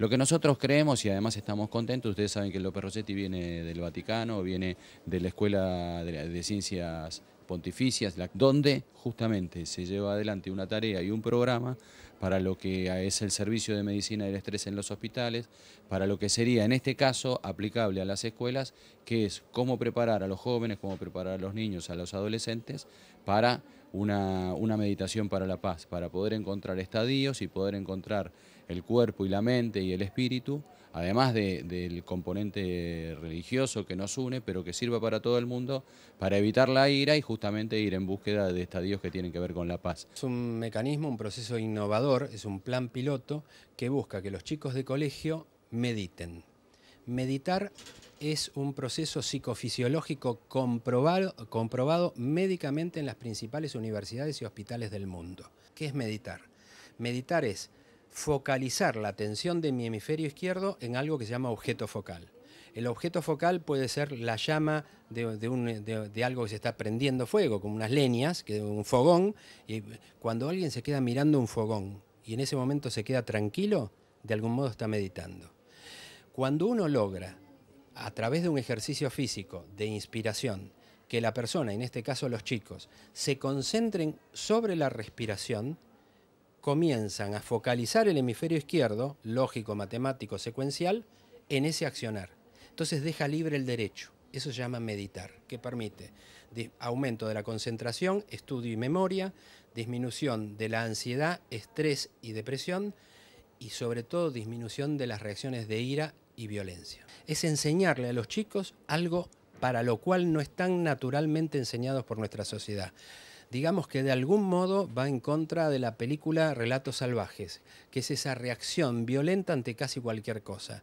Lo que nosotros creemos y además estamos contentos, ustedes saben que López Rossetti viene del Vaticano, viene de la Escuela de Ciencias Pontificias, donde justamente se lleva adelante una tarea y un programa para lo que es el servicio de medicina del estrés en los hospitales, para lo que sería en este caso aplicable a las escuelas, que es cómo preparar a los jóvenes, cómo preparar a los niños, a los adolescentes, para una, una, meditación para la paz, para poder encontrar estadios y poder encontrar el cuerpo y la mente y el espíritu, además del componente religioso que nos une, pero que sirva para todo el mundo, para evitar la ira y justamente ir en búsqueda de estadios que tienen que ver con la paz. Es un mecanismo, un proceso innovador, es un plan piloto que busca que los chicos de colegio mediten Meditar es un proceso psicofisiológico comprobado, comprobado médicamente en las principales universidades y hospitales del mundo. ¿Qué es meditar? Meditar es focalizar la atención de mi hemisferio izquierdo en algo que se llama objeto focal. El objeto focal puede ser la llama de, algo que se está prendiendo fuego, como unas leñas, que un fogón. Y cuando alguien se queda mirando un fogón y en ese momento se queda tranquilo, de algún modo está meditando. Cuando uno logra, a través de un ejercicio físico de inspiración, que la persona, en este caso los chicos, se concentren sobre la respiración, comienzan a focalizar el hemisferio izquierdo, lógico, matemático, secuencial, en ese accionar. Entonces deja libre el derecho. Eso se llama meditar, que permite aumento de la concentración, estudio y memoria, disminución de la ansiedad, estrés y depresión, y sobre todo disminución de las reacciones de ira y violencia. Es enseñarle a los chicos algo para lo cual no están naturalmente enseñados por nuestra sociedad. Digamos que de algún modo va en contra de la película Relatos Salvajes, que es esa reacción violenta ante casi cualquier cosa.